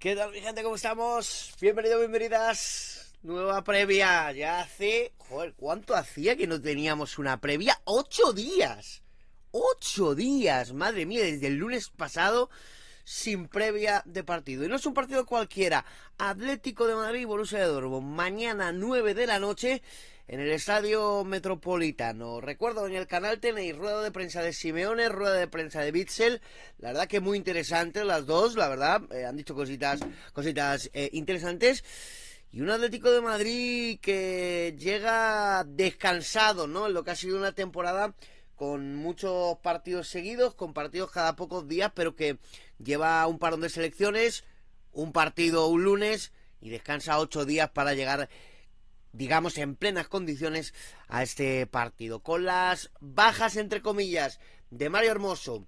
¿Qué tal, mi gente? ¿Cómo estamos? Bienvenidos, bienvenidas. Nueva previa. Ya hace. Joder, ¿cuánto hacía que no teníamos una previa? ¡Ocho días! ¡Ocho días! Madre mía, desde el lunes pasado sin previa de partido. Y no es un partido cualquiera. Atlético de Madrid, Borussia de Dortmund. Mañana, 9 de la noche en el Estadio Metropolitano. Recuerdo, en el canal tenéis rueda de prensa de Simeone, rueda de prensa de Bitzel. La verdad que muy interesante las dos, la verdad. Eh, han dicho cositas, cositas eh, interesantes. Y un Atlético de Madrid que llega descansado, ¿no? En lo que ha sido una temporada con muchos partidos seguidos, con partidos cada pocos días, pero que lleva un parón de selecciones, un partido un lunes y descansa ocho días para llegar digamos, en plenas condiciones a este partido. Con las bajas, entre comillas, de Mario Hermoso,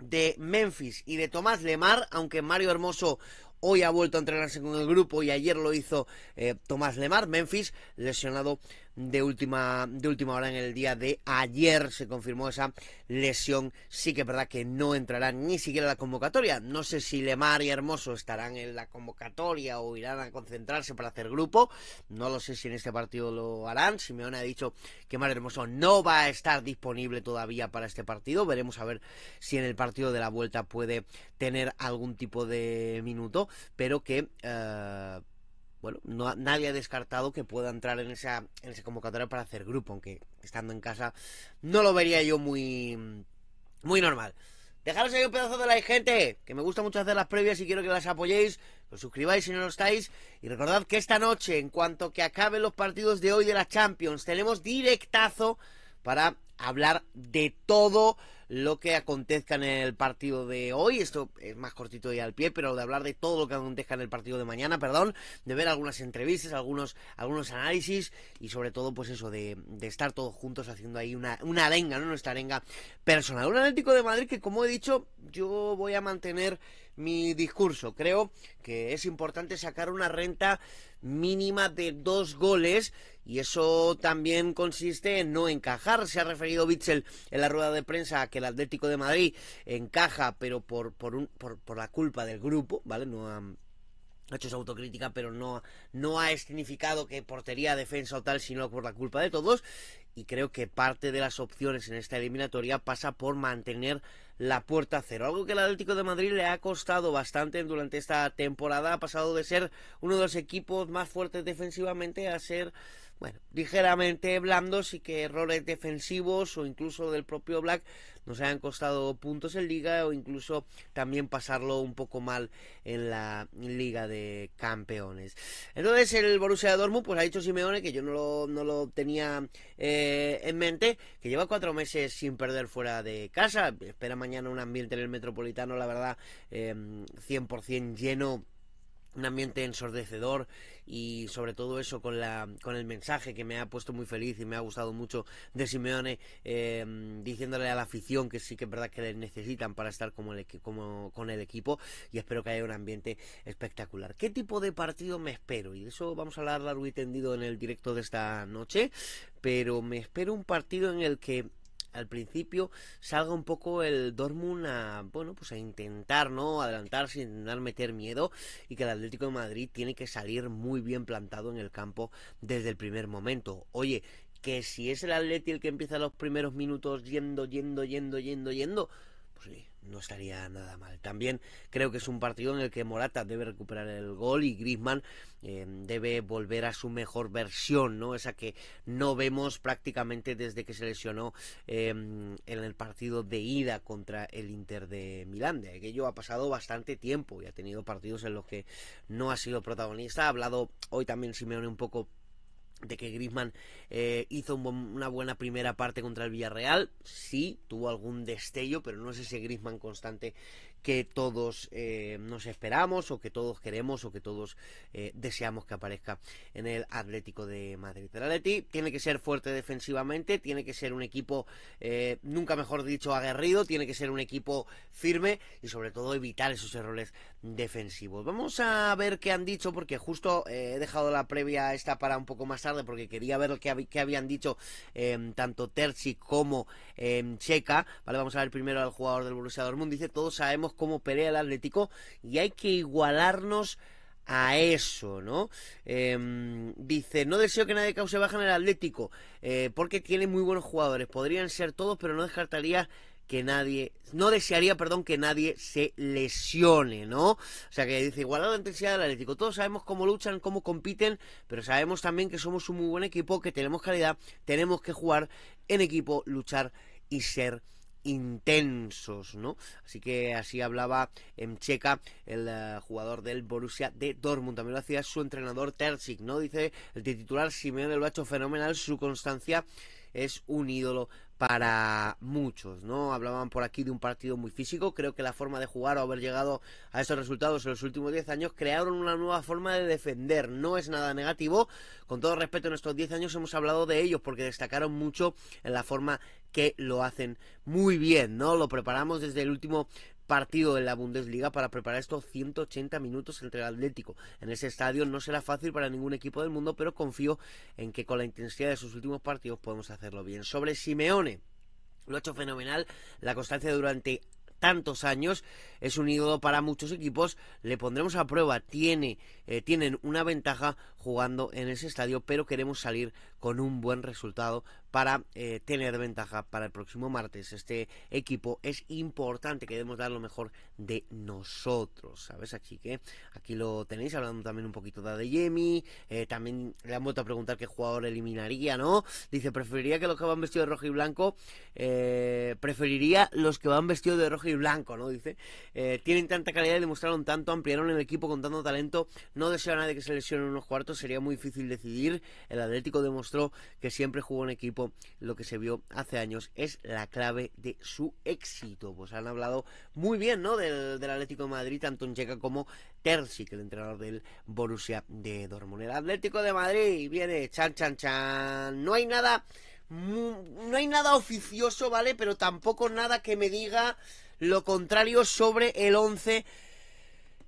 de Memphis y de Tomás Lemar, aunque Mario Hermoso hoy ha vuelto a entrenarse con el grupo y ayer lo hizo eh, Tomás Lemar, Memphis lesionado de última, de última hora en el día de ayer. Se confirmó esa lesión. Sí que es verdad que no entrará ni siquiera a la convocatoria. No sé si Lemar y Hermoso estarán en la convocatoria o irán a concentrarse para hacer grupo. No lo sé si en este partido lo harán. Simeone ha dicho que Mar Hermoso no va a estar disponible todavía para este partido. Veremos a ver si en el partido de la vuelta puede tener algún tipo de minuto, pero que eh, bueno, no, nadie ha descartado que pueda entrar en esa, convocatoria para hacer grupo, aunque estando en casa no lo vería yo muy, muy normal. Dejaros ahí un pedazo de like, gente, que me gusta mucho hacer las previas y quiero que las apoyéis. Os suscribáis si no lo estáis. Y recordad que esta noche, en cuanto que acaben los partidos de hoy de la Champions, tenemos directazo para hablar de todo lo que acontezca en el partido de hoy. Esto es más cortito y al pie, pero de hablar de todo lo que acontezca en el partido de mañana, perdón, de ver algunas entrevistas, algunos, algunos análisis y sobre todo, pues eso, de, estar todos juntos haciendo ahí una, una arenga, ¿no? Nuestra arenga personal. Un Atlético de Madrid que, como he dicho, yo voy a mantener mi discurso. Creo que es importante sacar una renta mínima de dos goles y eso también consiste en no encajar. Se ha referido Bitzel en la rueda de prensa a que el Atlético de Madrid encaja, pero por, por, un, por, por la culpa del grupo, ¿vale? No ha, hecho esa autocrítica, pero no, no ha significado que portería, defensa o tal, sino por la culpa de todos. Y creo que parte de las opciones en esta eliminatoria pasa por mantener la puerta cero. Algo que el Atlético de Madrid le ha costado bastante durante esta temporada. Ha pasado de ser uno de los equipos más fuertes defensivamente a ser bueno, ligeramente blandos y que errores defensivos o incluso del propio Black nos hayan costado puntos en liga o incluso también pasarlo un poco mal en la liga de campeones. Entonces el Borussia Dortmund, pues ha dicho Simeone, que yo no lo, tenía eh, en mente, que lleva cuatro meses sin perder fuera de casa, espera mañana un ambiente en el Metropolitano, la verdad, eh, 100% lleno un ambiente ensordecedor y sobre todo eso con la con el mensaje que me ha puesto muy feliz y me ha gustado mucho de Simeone em, diciéndole a la afición que sí que es verdad que necesitan para estar como el como con el equipo y espero que haya un ambiente espectacular qué tipo de partido me espero y de eso vamos a hablar largo y tendido en el directo de esta noche pero me espero un partido en el que al principio salga un poco el Dortmund a, bueno, pues a intentar, ¿no? Adelantarse, intentar meter miedo y que el Atlético de Madrid tiene que salir muy bien plantado en el campo desde el primer momento. Oye, que si es el Atleti el que empieza los primeros minutos yendo, yendo, yendo, yendo, yendo, pues sí, no estaría nada mal. También creo que es un partido en el que Morata debe recuperar el gol y Griezmann eh, debe volver a su mejor versión, ¿no? Esa que no vemos prácticamente desde que se lesionó em, en el partido de ida contra el Inter de Milán. De aquello ha pasado bastante tiempo y ha tenido partidos en los que no ha sido protagonista. Ha hablado hoy también Simeone un poco de que Griezmann eh, hizo una buena primera parte contra el Villarreal. Sí, tuvo algún destello, pero no es ese Griezmann constante que todos eh, nos esperamos o que todos queremos o que todos eh, deseamos que aparezca en el Atlético de Madrid. El Atleti tiene que ser fuerte defensivamente, tiene que ser un equipo, nunca mejor dicho, aguerrido, tiene que ser un equipo firme y sobre todo evitar esos errores defensivos. Vamos a ver qué han dicho, porque justo eh, he dejado la previa esta para un poco más tarde, porque quería ver lo que habían dicho em, tanto Terzi como em, Checa. Vale, vamos a ver primero al jugador del Borussia Dortmund. Dice, todos sabemos cómo pelea el Atlético y hay que igualarnos a eso, ¿no? Em, dice, no deseo que nadie cause baja en el Atlético, eh, porque tiene muy buenos jugadores. Podrían ser todos, pero no descartaría que nadie, no desearía, perdón, que nadie se lesione, ¿no? O sea, que dice igualado la intensidad del Atlético. Todos sabemos cómo luchan, cómo compiten, pero sabemos también que somos un muy buen equipo, que tenemos calidad, tenemos que jugar en equipo, luchar y ser intensos, ¿no? Así que así hablaba en Checa, el eh, jugador del Borussia de Dortmund. También lo hacía su entrenador Terzic, ¿no? Dice el titular Simeone lo ha hecho fenomenal, su constancia es un ídolo para muchos, ¿no? Hablaban por aquí de un partido muy físico, creo que la forma de jugar o haber llegado a esos resultados en los últimos 10 años crearon una nueva forma de defender, no es nada negativo, con todo respeto en estos 10 años hemos hablado de ellos porque destacaron mucho en la forma que lo hacen muy bien, ¿no? Lo preparamos desde el último partido de la Bundesliga para preparar estos 180 minutos entre el Atlético. En ese estadio no será fácil para ningún equipo del mundo, pero confío en que con la intensidad de sus últimos partidos podemos hacerlo bien. Sobre Simeone. Lo ha hecho fenomenal, la constancia durante tantos años, es un ídolo para muchos equipos, le pondremos a prueba, tiene, eh, tienen una ventaja jugando en ese estadio, pero queremos salir con un buen resultado para eh, tener ventaja para el próximo martes. Este equipo es importante, queremos dar lo mejor de nosotros, ¿sabes? aquí que aquí lo tenéis, hablando también un poquito de Adeyemi, eh, también le han vuelto a preguntar qué jugador eliminaría, ¿no? Dice, preferiría que los que van vestidos de rojo y blanco... Eh, eh, preferiría los que van vestidos de rojo y blanco, ¿no? Dice, eh, tienen tanta calidad y demostraron tanto, ampliaron el equipo con tanto talento, no desea nadie que se lesione en unos cuartos, sería muy difícil decidir, el Atlético demostró que siempre jugó en equipo, lo que se vio hace años es la clave de su éxito, pues han hablado muy bien, ¿no? Del, Atlético de Madrid, tanto en Checa como que el entrenador del Borussia de Dortmund. El Atlético de Madrid viene, chan, chan, chan, no hay nada no hay nada oficioso, ¿vale? Pero tampoco nada que me diga lo contrario sobre el 11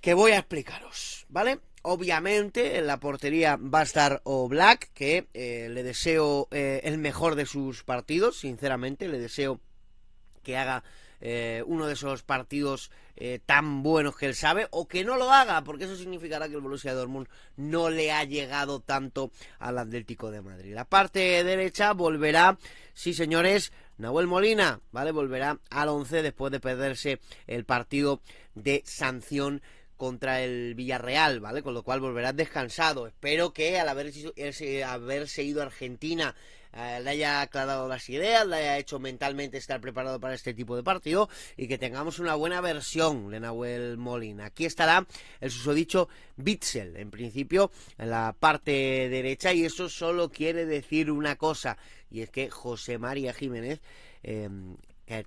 que voy a explicaros, ¿vale? Obviamente en la portería va a estar O Black, que eh, le deseo eh, el mejor de sus partidos, sinceramente, le deseo que haga eh, uno de esos partidos eh, tan buenos que él sabe o que no lo haga, porque eso significará que el Borussia Dortmund no le ha llegado tanto al Atlético de Madrid. La parte derecha volverá, sí señores, Nahuel Molina, ¿vale? Volverá al 11 después de perderse el partido de sanción contra el Villarreal, ¿vale? Con lo cual volverá descansado. Espero que al haberse, haberse ido a Argentina eh, le haya aclarado las ideas, le haya hecho mentalmente estar preparado para este tipo de partido y que tengamos una buena versión de Nahuel Molina. Aquí estará el susodicho Bitzel, en principio, en la parte derecha y eso solo quiere decir una cosa y es que José María Jiménez em,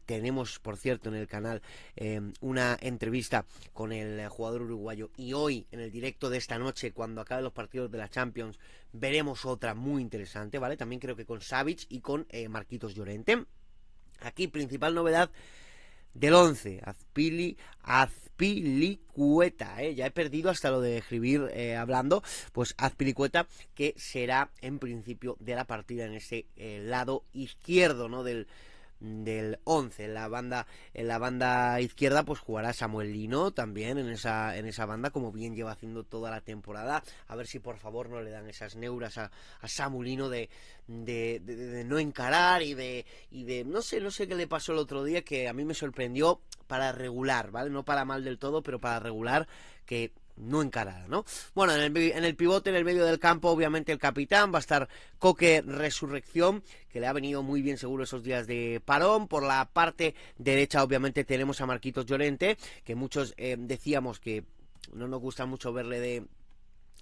tenemos, por cierto, en el canal em, una entrevista con el jugador uruguayo y hoy, en el directo de esta noche, cuando acaben los partidos de la Champions, veremos otra muy interesante, ¿vale? También creo que con Savic y con eh, Marquitos Llorente. Aquí, principal novedad del 11, Azpili, Azpilicueta, ¿eh? ya he perdido hasta lo de escribir eh, hablando, pues Azpilicueta que será en principio de la partida en ese lado izquierdo ¿no? del, del 11. En la banda, en la banda izquierda pues jugará Samuel Lino también en esa, en esa banda, como bien lleva haciendo toda la temporada. A ver si por favor no le dan esas neuras a, a Samuel Lino de, de, de, de, no encarar y de, y de... No sé, no sé qué le pasó el otro día que a mí me sorprendió para regular, ¿vale? No para mal del todo, pero para regular que no encarada, ¿no? Bueno, en el, pivote, en el medio del campo, obviamente el capitán va a estar Coque Resurrección, que le ha venido muy bien seguro esos días de parón. Por la parte derecha, obviamente, tenemos a Marquitos Llorente, que muchos eh, decíamos que no nos gusta mucho verle de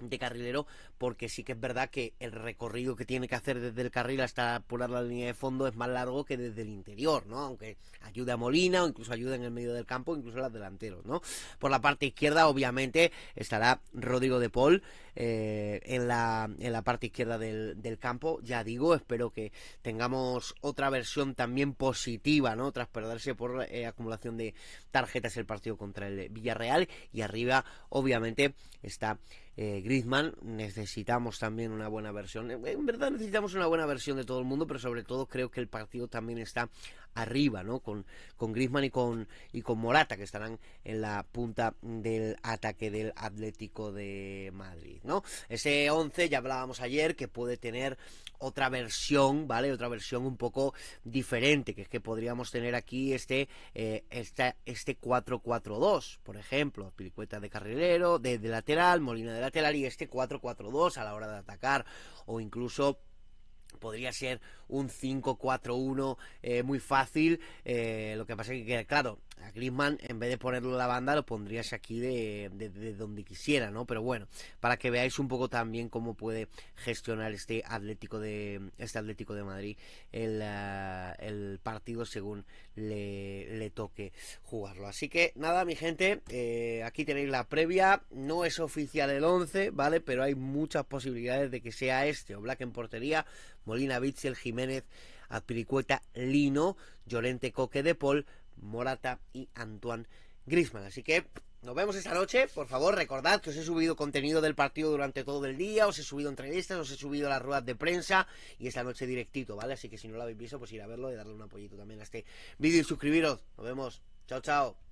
de carrilero porque sí que es verdad que el recorrido que tiene que hacer desde el carril hasta apurar la línea de fondo es más largo que desde el interior, ¿no? Aunque ayuda a Molina o incluso ayuda en el medio del campo, incluso a los delanteros, ¿no? Por la parte izquierda, obviamente, estará Rodrigo de Paul eh, en, la, en la parte izquierda del, campo. Ya digo, espero que tengamos otra versión también positiva, ¿no? Tras perderse por eh, acumulación de tarjetas el partido contra el Villarreal. Y arriba, obviamente, está eh, Griezmann, necesitamos también una buena versión. Eh, en verdad necesitamos una buena versión de todo el mundo, pero sobre todo creo que el partido también está arriba, ¿no? Con, con Griezmann y con, y con Morata, que estarán en la punta del ataque del Atlético de Madrid, ¿no? Ese 11, ya hablábamos ayer, que puede tener otra versión, ¿vale? Otra versión un poco diferente, que es que podríamos tener aquí este, eh, este 4-4-2, por ejemplo, Piricueta de carrilero, de, de lateral, Molina de lateral y este 4-4-2 a la hora de atacar, o incluso podría ser un 5-4-1 eh, muy fácil. Eh, lo que pasa es que, claro, a Griezmann, en vez de ponerlo en la banda, lo pondrías aquí de, donde quisiera, ¿no? Pero bueno, para que veáis un poco también cómo puede gestionar este Atlético de, este Atlético de Madrid el, eh, el partido según le, toque jugarlo. Así que nada, mi gente, eh, aquí tenéis la previa. No es oficial el 11, ¿vale? Pero hay muchas posibilidades de que sea este o Black en portería, Molina, Bitzel, Jiménez, Apiricueta, Lino, Llorente, Coque de Paul, Morata y Antoine Grisman. Así que nos vemos esta noche. Por favor, recordad que os he subido contenido del partido durante todo el día, os he subido entrevistas, os he subido las ruedas de prensa y esta noche directito, ¿vale? Así que si no lo habéis visto, pues ir a verlo y darle un apoyito también a este vídeo y suscribiros. Nos vemos. Chao, chao.